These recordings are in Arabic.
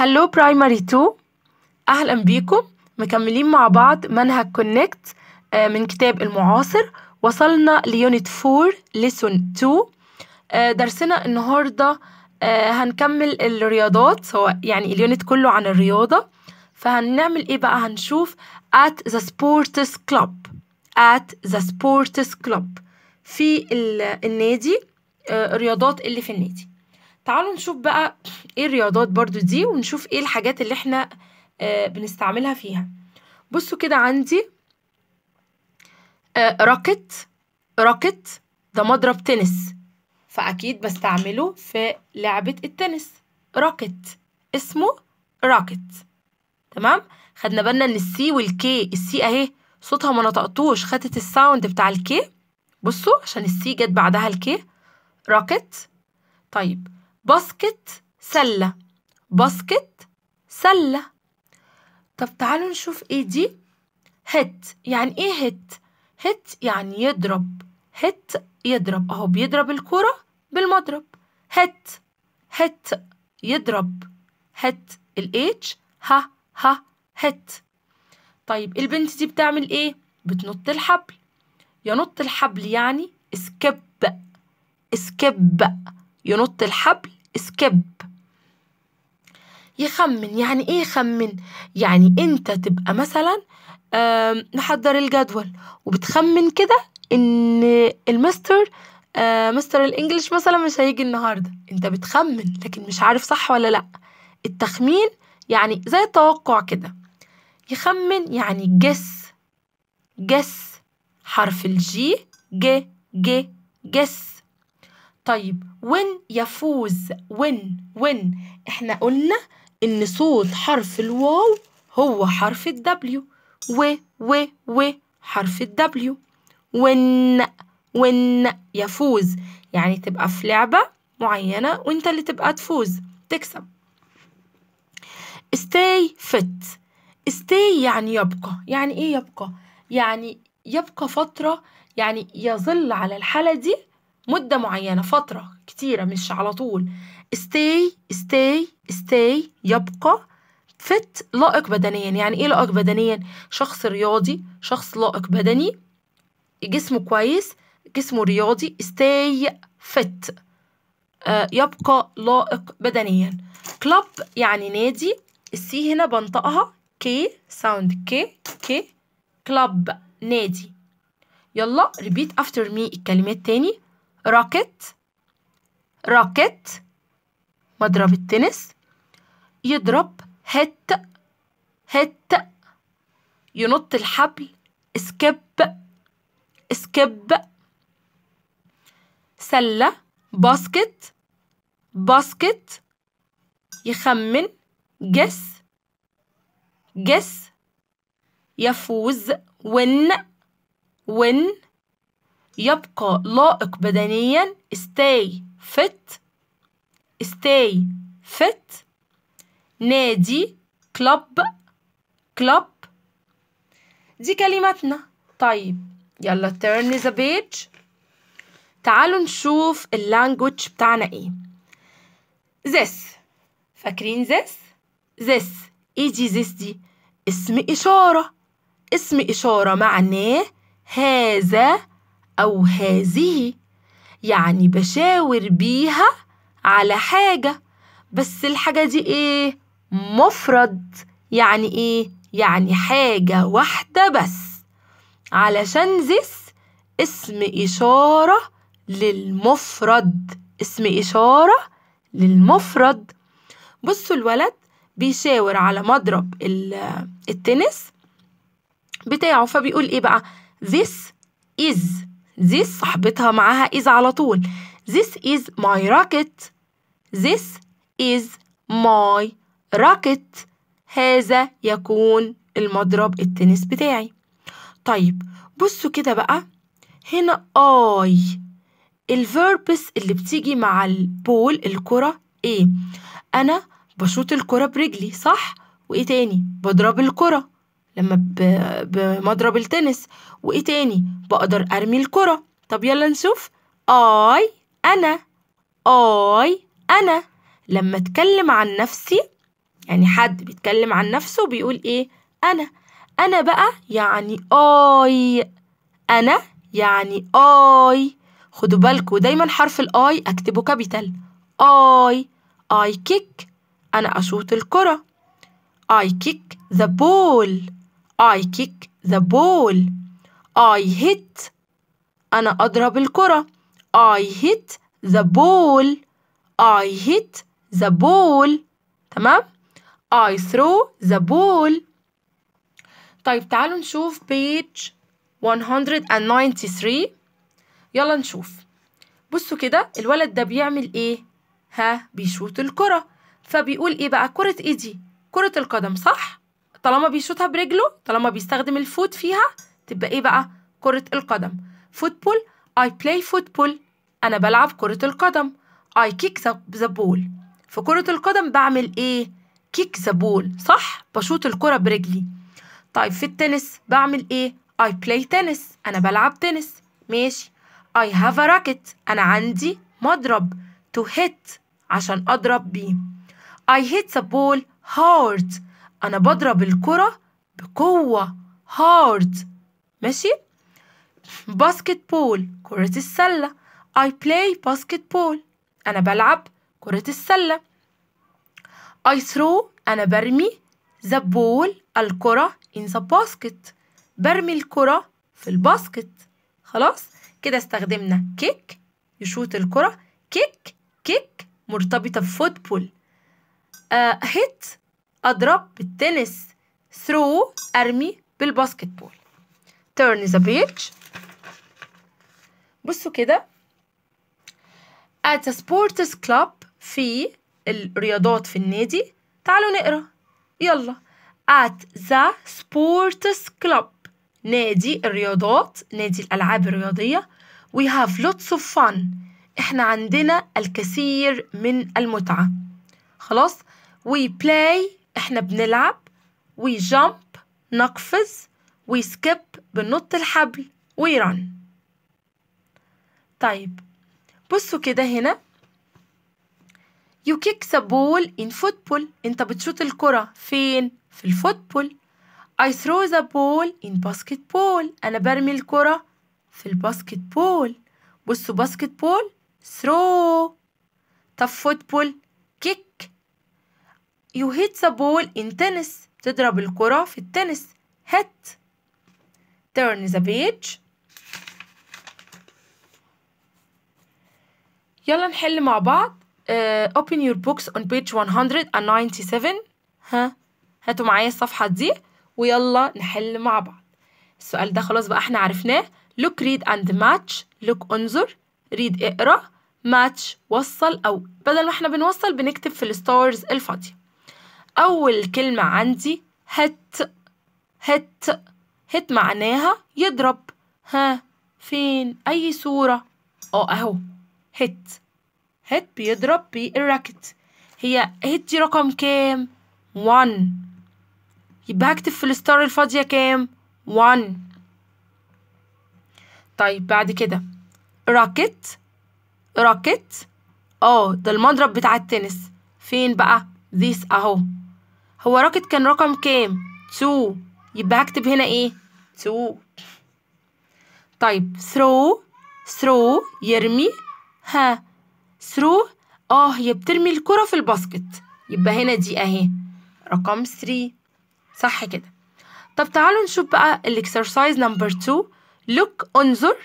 هلو برايمري 2 أهلا بيكم مكملين مع بعض منهج كونكت آه، من كتاب المعاصر وصلنا ليونت 4 ليسون 2 آه، درسنا النهاردة آه، هنكمل الرياضات هو يعني اليونت كله عن الرياضة فهنعمل ايه بقى هنشوف at the sports club at the sports club في النادي الرياضات اللي في النادي تعالوا نشوف بقى ايه الرياضات برضو دي ونشوف ايه الحاجات اللي احنا آه، بنستعملها فيها بصوا كده عندي آه، راكت راكت ده مضرب تنس فأكيد بستعمله في لعبة التنس راكت اسمه راكت تمام خدنا بالنا ان السي والكي السي اهي صوتها ما نطقتوش خدت الساوند بتاع الكي بصوا عشان السي جت بعدها الكي راكت طيب باسكت سلة باسكت سلة طب تعالوا نشوف ايه دي هت يعني ايه هت هت يعني يضرب هت يضرب اهو بيضرب الكرة بالمضرب هت هت يضرب هت الاتش ها ها هت طيب البنت دي بتعمل ايه بتنط الحبل ينط الحبل يعني اسكب اسكب ينط الحبل سكيب يخمن يعني ايه يخمن يعني انت تبقى مثلا محضر الجدول وبتخمن كده ان المستر آه، مستر الانجليش مثلا مش هيجي النهارده انت بتخمن لكن مش عارف صح ولا لا التخمين يعني زي التوقع كده يخمن يعني جس جس حرف الجي جي جي جس طيب when يفوز when when احنا قلنا ان صوت حرف الواو هو حرف الدبليو و و و حرف الدبليو ون ون يفوز يعني تبقى في لعبة معينة وانت اللي تبقى تفوز تكسب stay fit stay يعني يبقى يعني ايه يبقى يعني يبقى فترة يعني يظل على الحالة دي مدة معينة فترة كتيرة مش على طول stay stay stay يبقى فت لائق بدنيا يعني ايه لائق بدنيا شخص رياضي شخص لائق بدني جسمه كويس جسمه رياضي stay fit آه يبقى لائق بدنيا كلاب يعني نادي السي هنا بنطقها كي ساوند كي كي كلاب نادي يلا ريبيت افتر مي الكلمات تاني راكت راكت مضرب التنس يضرب هت هت ينط الحبل اسكب اسكب سلة باسكت باسكت يخمن جس جس يفوز ون ون يبقى لائق بدنيا stay fit stay fit نادي club club دي كلماتنا طيب يلا turn the page تعالوا نشوف اللانجوج بتاعنا ايه this فاكرين this this ايه دي this دي اسم إشارة اسم إشارة معناه هذا أو هذه يعني بشاور بيها على حاجة بس الحاجة دي إيه؟ مفرد يعني إيه؟ يعني حاجة واحدة بس علشان زس اسم إشارة للمفرد اسم إشارة للمفرد بصوا الولد بيشاور على مضرب التنس بتاعه فبيقول إيه بقى this is This صاحبتها معاها is على طول This is my rocket This is my rocket هذا يكون المضرب التنس بتاعي طيب بصوا كده بقى هنا I الفيربس اللي بتيجي مع البول الكرة ايه أنا بشوط الكرة برجلي صح؟ وإيه تاني؟ بضرب الكرة لما بمضرب التنس وايه تاني بقدر ارمي الكرة طب يلا نشوف اي انا اي انا لما اتكلم عن نفسي يعني حد بيتكلم عن نفسه بيقول ايه انا انا بقى يعني اي انا يعني اي خدوا بالكوا دايما حرف الاي اكتبه كابيتال اي اي كيك انا اشوط الكره I kick the ball I kick the ball I hit أنا أضرب الكرة I hit the ball I hit the ball تمام I throw the ball طيب تعالوا نشوف page 193 يلا نشوف بصوا كده الولد ده بيعمل ايه ها بيشوط الكرة فبيقول ايه بقى كرة ايه دي كرة القدم صح طالما بيشوطها برجله طالما بيستخدم الفوت فيها تبقى ايه بقى كرة القدم فوتبول I play football أنا بلعب كرة القدم I kick the ball في كرة القدم بعمل ايه kick the ball صح بشوط الكرة برجلي طيب في التنس بعمل ايه I play tennis أنا بلعب تنس ماشي I have a racket أنا عندي مضرب to hit عشان أضرب بيه I hit the ball hard أنا بضرب الكرة بقوة hard ماشي باسكت بول كرة السلة I play basketball أنا بلعب كرة السلة I throw أنا برمي the ball الكرة in the basket برمي الكرة في الباسكت خلاص كده استخدمنا كيك يشوط الكرة كيك كيك مرتبطة بفوتبول هيت آه، uh, أضرب بالتنس throw أرمي بالباسكت بول turn the page بصوا كده at a sports club في الرياضات في النادي تعالوا نقرا يلا at the sports club نادي الرياضات نادي الألعاب الرياضية we have lots of fun احنا عندنا الكثير من المتعة خلاص we play احنا بنلعب وي جامب نقفز وي سكيب بنط الحبل وي رن طيب بصوا كده هنا يو كيك the ball in football انت بتشوط الكرة فين؟ في الفوتبول I throw the ball in basketball أنا برمي الكرة في الباسكت بول بصوا باسكت بول throw طب فوتبول كيك You hit the ball in tennis. تضرب الكرة في التنس هات turn the page يلا نحل مع بعض uh, open your books on page 197 ها هاتوا معايا الصفحة دي ويلا نحل مع بعض السؤال ده خلاص بقى احنا عرفناه look read and match look انظر read اقرأ match وصل أو بدل ما احنا بنوصل بنكتب في الستارز الفاضية أول كلمة عندي هت هت هت معناها يضرب ها فين أي صورة أه أهو هت هت بيضرب بالراكت هي هت دي رقم كام؟ وان يبقى هكتب في الستار الفاضية كام؟ وان طيب بعد كده راكت راكت اه ده المضرب بتاع التنس فين بقى؟ this أهو هو راكت كان رقم كام تو يبقى هكتب هنا ايه تو طيب ثرو ثرو يرمي ها ثرو اه هي بترمي الكرة في الباسكت يبقى هنا دي اهي رقم 3 صح كده طب تعالوا نشوف بقى الاكسرسايز نمبر 2 look انظر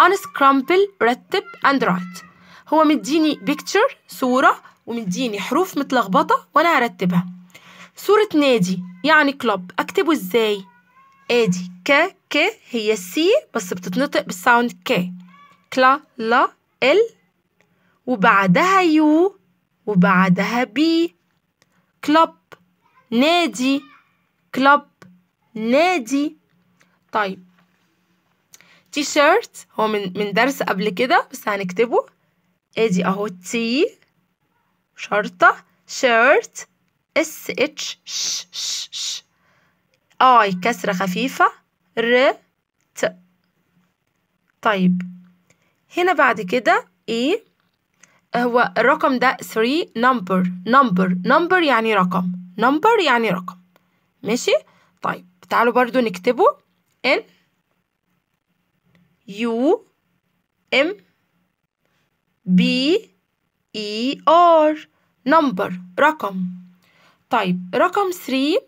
unscramble رتب and write هو مديني picture صورة ومديني حروف متلخبطة وأنا هرتبها صورة نادي يعني كلوب أكتبه إزاي؟ أدي ك ك هي السي بس بتتنطق بالساوند ك كلا لا ال وبعدها يو وبعدها بي كلوب نادي كلوب نادي طيب تي شيرت هو من من درس قبل كده بس هنكتبه ادي اهو تي شرطة شيرت اس اتش ش ش ش اي كسرة خفيفة ر ت طيب هنا بعد كده ايه هو الرقم ده 3 number number number يعني رقم number يعني رقم ماشي طيب تعالوا برضو نكتبه n u m b e r number رقم طيب رقم 3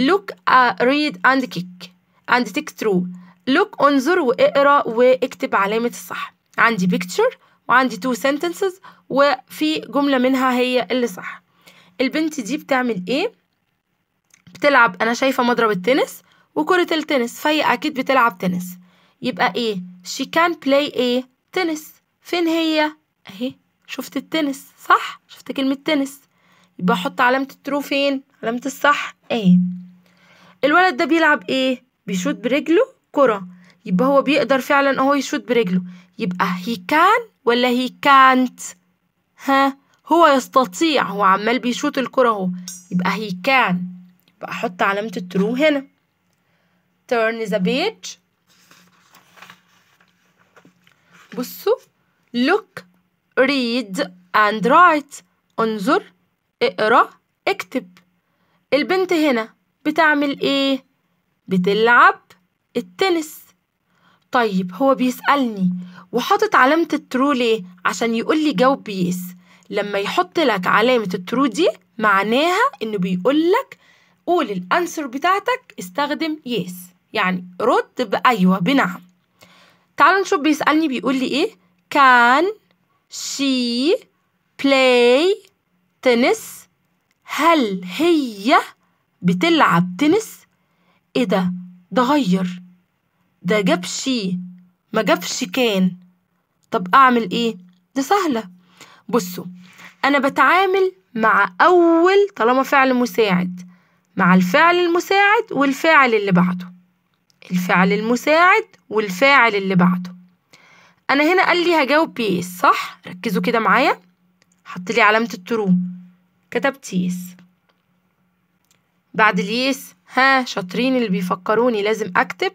look uh, read and kick and tick through look انظر واقرا واكتب علامة الصح عندي picture وعندي two sentences وفي جملة منها هي اللي صح البنت دي بتعمل ايه بتلعب انا شايفة مضرب التنس وكرة التنس فهي اكيد بتلعب تنس يبقى ايه she can play a تنس فين هي اهي شفت التنس صح شفت كلمة تنس بحط علامة الترو فين علامة الصح اهي الولد ده بيلعب ايه بيشوط برجله كرة يبقى هو بيقدر فعلا اهو يشوط برجله يبقى هي كان ولا هي كانت؟ ها هو يستطيع هو عمال بيشوط الكرة اهو يبقى هي كان يبقى احط علامة الترو هنا turn the page بصوا look read and write انظر اقرأ اكتب البنت هنا بتعمل ايه؟ بتلعب التنس طيب هو بيسألني وحاطط علامة الترو ليه؟ عشان يقول لي جاوب يس لما يحط لك علامة الترو دي معناها إنه بيقول لك قول الأنسر بتاعتك استخدم يس يعني رد بأيوة بنعم تعالوا نشوف بيسألني بيقول لي إيه كان شي بلاي تنس هل هي بتلعب تنس ايه ده ده غير ده جاب شي ما جابش كان طب اعمل ايه ده سهله بصوا انا بتعامل مع اول طالما فعل مساعد مع الفعل المساعد والفاعل اللي بعده الفعل المساعد والفاعل اللي بعده انا هنا قال لي هجاوب بيس إيه، صح ركزوا كده معايا حط لي علامه الترو كتبت يس بعد اليس ها شاطرين اللي بيفكروني لازم أكتب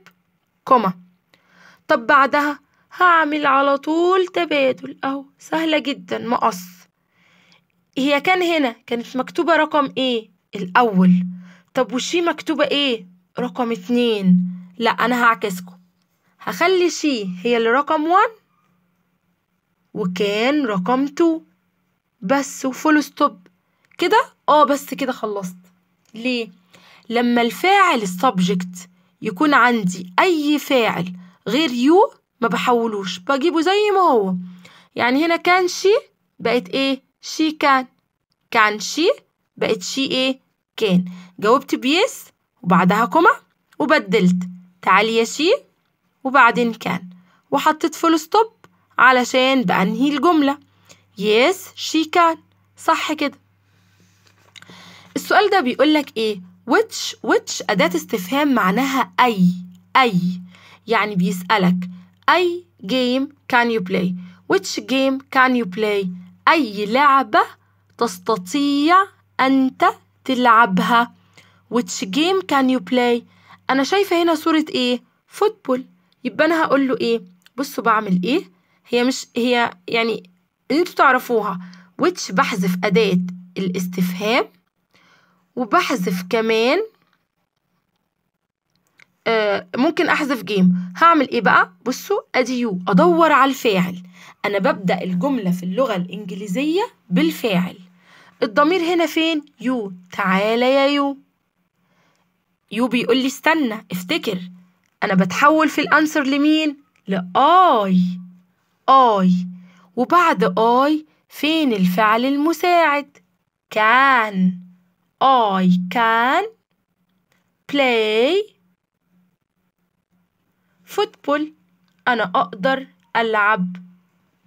كوما طب بعدها هعمل على طول تبادل أهو سهلة جدا مقص هي كان هنا كانت مكتوبة رقم إيه الأول طب وشي مكتوبة إيه رقم اتنين لأ أنا هعكسكم هخلي شي هي اللي رقم وان وكان رقم تو بس وفول ستوب كده اه بس كده خلصت ليه لما الفاعل السبجكت يكون عندي اي فاعل غير يو ما بحولوش بجيبه زي ما هو يعني هنا كان شي بقت ايه شي كان كان شي بقت شي ايه كان جاوبت بيس وبعدها كما وبدلت تعالي يا شي وبعدين كان وحطيت فول ستوب علشان بأنهي الجملة يس شي كان صح كده السؤال ده بيقولك إيه which which أداة استفهام معناها أي أي يعني بيسألك أي جيم can you play which game can you play أي لعبة تستطيع أنت تلعبها which game can you play أنا شايفة هنا صورة إيه فوتبول يبقى أنا هقول له إيه بصوا بعمل إيه هي مش هي يعني انتوا تعرفوها which بحذف أداة الاستفهام وبحذف كمان آه، ممكن احذف جيم هعمل ايه بقى بصوا ادي يو ادور على الفاعل انا ببدا الجمله في اللغه الانجليزيه بالفاعل الضمير هنا فين يو تعالى يا يو يو بيقول لي استنى افتكر انا بتحول في الانسر لمين لاي اي وبعد اي فين الفعل المساعد كان I can play football أنا أقدر ألعب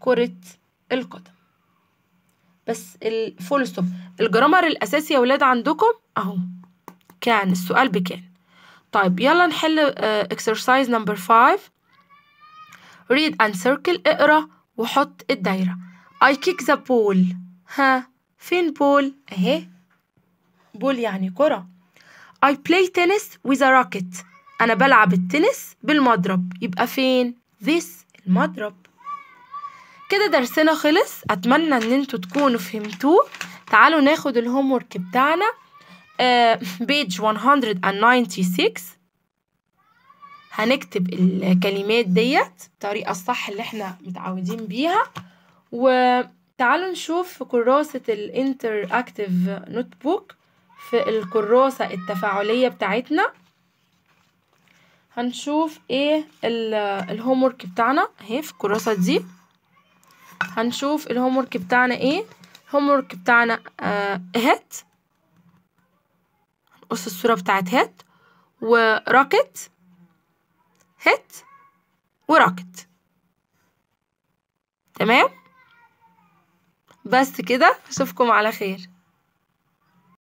كرة القدم بس الفول ستوب الجرامر الأساسي يا ولاد عندكم أهو كان السؤال بكان طيب يلا نحل آه، exercise number 5 read and circle اقرا وحط الدايرة I kick the ball ها فين بول اهي بول يعني كرة I play tennis with a racket أنا بلعب التنس بالمضرب يبقى فين؟ this المضرب كده درسنا خلص أتمنى إن انتوا تكونوا فهمتوه تعالوا ناخد الهومورك بتاعنا بيج آه، 196 هنكتب الكلمات ديت بطريقة الصح اللي احنا متعودين بيها وتعالوا نشوف في كراسة الانتر اكتف نوت بوك في الكراسة التفاعلية بتاعتنا هنشوف ايه الهومورك بتاعنا اهي في الكراسة دي هنشوف الهومورك بتاعنا ايه الهومورك بتاعنا آه هات هنقص الصورة بتاعت هات وراكت هات وراكت تمام بس كده اشوفكم على خير